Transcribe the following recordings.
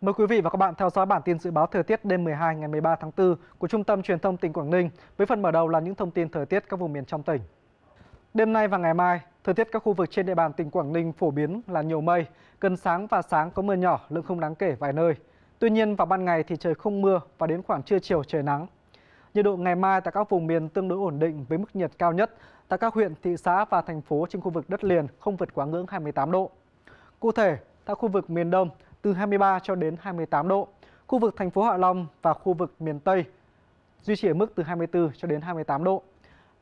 Mời quý vị và các bạn theo dõi bản tin dự báo thời tiết đêm 12 ngày 13 tháng 4 của Trung tâm Truyền thông tỉnh Quảng Ninh với phần mở đầu là những thông tin thời tiết các vùng miền trong tỉnh. Đêm nay và ngày mai, thời tiết các khu vực trên địa bàn tỉnh Quảng Ninh phổ biến là nhiều mây, gần sáng và sáng có mưa nhỏ, lượng không đáng kể vài nơi. Tuy nhiên vào ban ngày thì trời không mưa và đến khoảng trưa chiều trời nắng. Nhiệt độ ngày mai tại các vùng miền tương đối ổn định với mức nhiệt cao nhất tại các huyện, thị xã và thành phố trên khu vực đất liền không vượt quá ngưỡng 28 độ. Cụ thể, tại khu vực miền Đông, từ 23 cho đến 28 độ. Khu vực thành phố Hạ Long và khu vực miền Tây duy trì ở mức từ 24 cho đến 28 độ.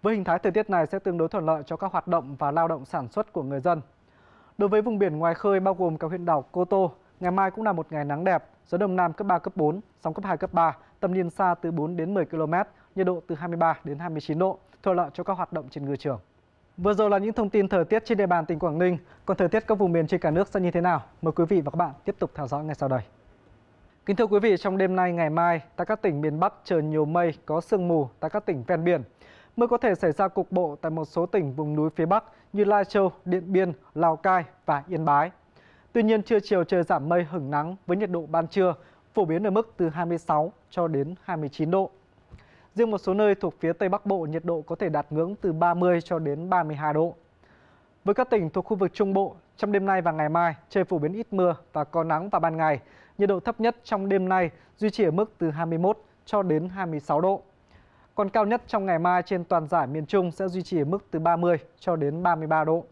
Với hình thái thời tiết này sẽ tương đối thuận lợi cho các hoạt động và lao động sản xuất của người dân. Đối với vùng biển ngoài khơi bao gồm cả huyện đảo Cô Tô, ngày mai cũng là một ngày nắng đẹp, gió đông nam cấp 3 cấp 4, sóng cấp 2 cấp 3, tầm nhìn xa từ 4 đến 10 km, nhiệt độ từ 23 đến 29 độ, thuận lợi cho các hoạt động trên ngư trường. Vừa rồi là những thông tin thời tiết trên địa bàn tỉnh Quảng Ninh, còn thời tiết các vùng miền trên cả nước sẽ như thế nào? Mời quý vị và các bạn tiếp tục theo dõi ngay sau đây. Kính thưa quý vị, trong đêm nay ngày mai, tại các tỉnh miền Bắc trời nhiều mây, có sương mù tại các tỉnh ven biển. Mưa có thể xảy ra cục bộ tại một số tỉnh vùng núi phía Bắc như Lai Châu, Điện Biên, Lào Cai và Yên Bái. Tuy nhiên, trưa chiều trời giảm mây hửng nắng với nhiệt độ ban trưa phổ biến ở mức từ 26 cho đến 29 độ. Riêng một số nơi thuộc phía Tây Bắc Bộ nhiệt độ có thể đạt ngưỡng từ 30 cho đến 32 độ. Với các tỉnh thuộc khu vực Trung Bộ, trong đêm nay và ngày mai trời phổ biến ít mưa và có nắng vào ban ngày. Nhiệt độ thấp nhất trong đêm nay duy trì ở mức từ 21 cho đến 26 độ. Còn cao nhất trong ngày mai trên toàn giải miền Trung sẽ duy trì ở mức từ 30 cho đến 33 độ.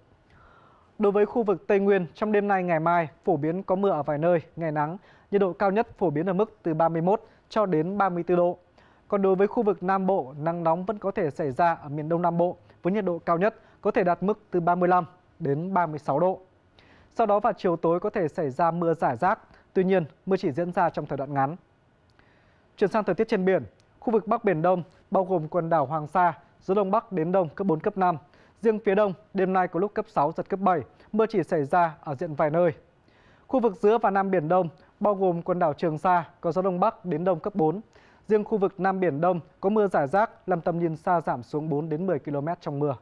Đối với khu vực Tây Nguyên, trong đêm nay ngày mai phổ biến có mưa ở vài nơi, ngày nắng, nhiệt độ cao nhất phổ biến ở mức từ 31 cho đến 34 độ. Còn đối với khu vực Nam Bộ, nắng nóng vẫn có thể xảy ra ở miền Đông Nam Bộ với nhiệt độ cao nhất có thể đạt mức từ 35 đến 36 độ. Sau đó vào chiều tối có thể xảy ra mưa rải rác, tuy nhiên mưa chỉ diễn ra trong thời đoạn ngắn. Chuyển sang thời tiết trên biển, khu vực Bắc Biển Đông bao gồm quần đảo Hoàng Sa, gió Đông Bắc đến Đông cấp 4, cấp 5. Riêng phía Đông, đêm nay có lúc cấp 6, giật cấp 7, mưa chỉ xảy ra ở diện vài nơi. Khu vực giữa và Nam Biển Đông bao gồm quần đảo Trường Sa có gió Đông Bắc đến Đông cấp 4, Riêng khu vực Nam Biển Đông có mưa giải rác, làm tầm nhìn xa giảm xuống 4 đến 10 km trong mưa.